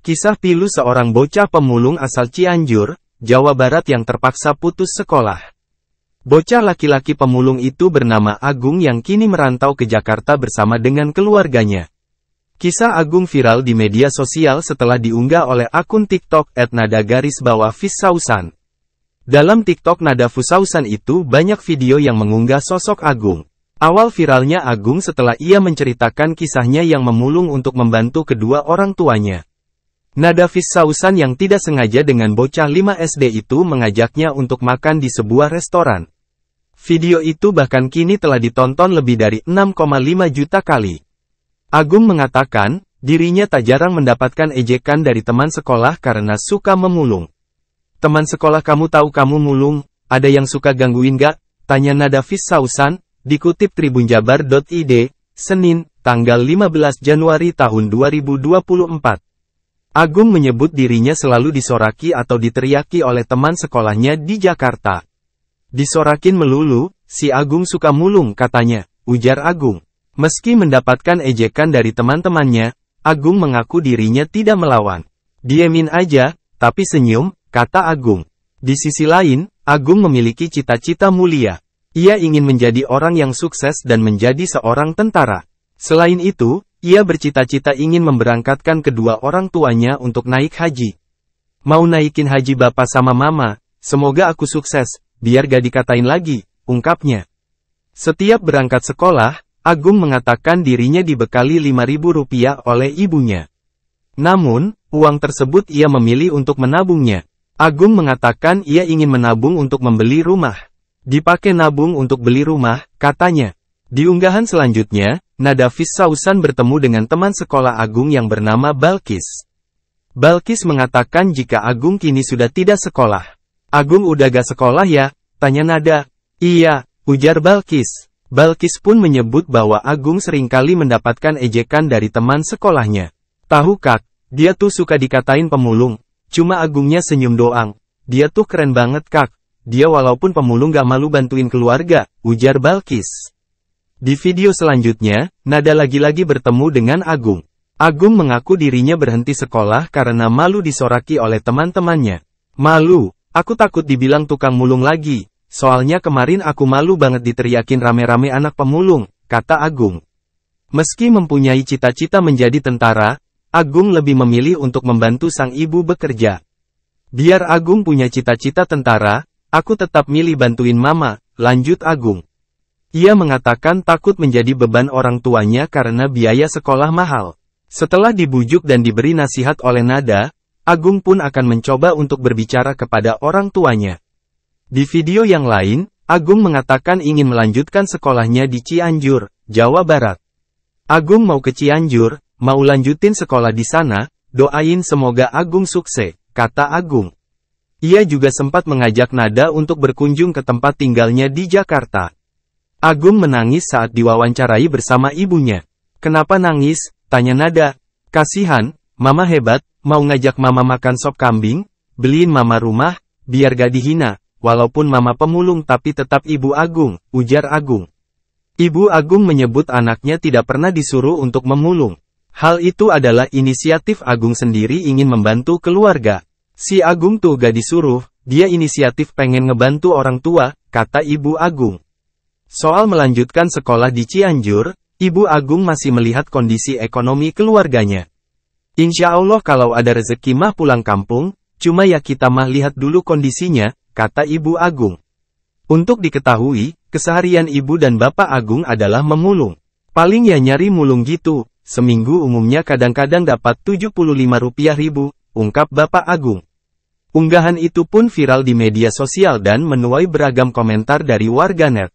Kisah pilu seorang bocah pemulung asal Cianjur, Jawa Barat yang terpaksa putus sekolah. Bocah laki-laki pemulung itu bernama Agung yang kini merantau ke Jakarta bersama dengan keluarganya. Kisah Agung viral di media sosial setelah diunggah oleh akun TikTok Garis Bawah Fisausan. Dalam TikTok Nada Fusausan itu banyak video yang mengunggah sosok Agung. Awal viralnya Agung setelah ia menceritakan kisahnya yang memulung untuk membantu kedua orang tuanya. Nada Sausan yang tidak sengaja dengan bocah 5 SD itu mengajaknya untuk makan di sebuah restoran. Video itu bahkan kini telah ditonton lebih dari 6,5 juta kali. Agung mengatakan, dirinya tak jarang mendapatkan ejekan dari teman sekolah karena suka memulung. Teman sekolah kamu tahu kamu mulung, ada yang suka gangguin gak? Tanya Nada Sausan, dikutip tribunjabar.id, Senin, tanggal 15 Januari tahun 2024. Agung menyebut dirinya selalu disoraki atau diteriaki oleh teman sekolahnya di Jakarta. Disorakin melulu, si Agung suka mulung katanya, ujar Agung. Meski mendapatkan ejekan dari teman-temannya, Agung mengaku dirinya tidak melawan. Diemin aja, tapi senyum, kata Agung. Di sisi lain, Agung memiliki cita-cita mulia. Ia ingin menjadi orang yang sukses dan menjadi seorang tentara. Selain itu, ia bercita-cita ingin memberangkatkan kedua orang tuanya untuk naik haji. Mau naikin haji bapak sama mama, semoga aku sukses, biar gak dikatain lagi, ungkapnya. Setiap berangkat sekolah, Agung mengatakan dirinya dibekali Rp5.000 oleh ibunya. Namun, uang tersebut ia memilih untuk menabungnya. Agung mengatakan ia ingin menabung untuk membeli rumah. Dipakai nabung untuk beli rumah, katanya. Di unggahan selanjutnya, Nadafis Sausan bertemu dengan teman sekolah Agung yang bernama Balkis. Balkis mengatakan jika Agung kini sudah tidak sekolah. Agung udah gak sekolah ya? Tanya Nada. Iya, ujar Balkis. Balkis pun menyebut bahwa Agung seringkali mendapatkan ejekan dari teman sekolahnya. Tahu kak, dia tuh suka dikatain pemulung. Cuma Agungnya senyum doang. Dia tuh keren banget kak. Dia walaupun pemulung gak malu bantuin keluarga, ujar Balkis. Di video selanjutnya, Nada lagi-lagi bertemu dengan Agung. Agung mengaku dirinya berhenti sekolah karena malu disoraki oleh teman-temannya. Malu, aku takut dibilang tukang mulung lagi, soalnya kemarin aku malu banget diteriakin rame-rame anak pemulung, kata Agung. Meski mempunyai cita-cita menjadi tentara, Agung lebih memilih untuk membantu sang ibu bekerja. Biar Agung punya cita-cita tentara, aku tetap milih bantuin mama, lanjut Agung. Ia mengatakan takut menjadi beban orang tuanya karena biaya sekolah mahal. Setelah dibujuk dan diberi nasihat oleh Nada, Agung pun akan mencoba untuk berbicara kepada orang tuanya. Di video yang lain, Agung mengatakan ingin melanjutkan sekolahnya di Cianjur, Jawa Barat. Agung mau ke Cianjur, mau lanjutin sekolah di sana, doain semoga Agung sukses, kata Agung. Ia juga sempat mengajak Nada untuk berkunjung ke tempat tinggalnya di Jakarta. Agung menangis saat diwawancarai bersama ibunya. Kenapa nangis? Tanya Nada. Kasihan, mama hebat, mau ngajak mama makan sop kambing, beliin mama rumah, biar gak dihina, walaupun mama pemulung tapi tetap ibu Agung, ujar Agung. Ibu Agung menyebut anaknya tidak pernah disuruh untuk memulung. Hal itu adalah inisiatif Agung sendiri ingin membantu keluarga. Si Agung tuh gak disuruh, dia inisiatif pengen ngebantu orang tua, kata ibu Agung. Soal melanjutkan sekolah di Cianjur, Ibu Agung masih melihat kondisi ekonomi keluarganya. Insya Allah kalau ada rezeki mah pulang kampung, cuma ya kita mah lihat dulu kondisinya, kata Ibu Agung. Untuk diketahui, keseharian Ibu dan Bapak Agung adalah memulung. Paling ya nyari mulung gitu, seminggu umumnya kadang-kadang dapat rp 75000 ungkap Bapak Agung. Unggahan itu pun viral di media sosial dan menuai beragam komentar dari warganet.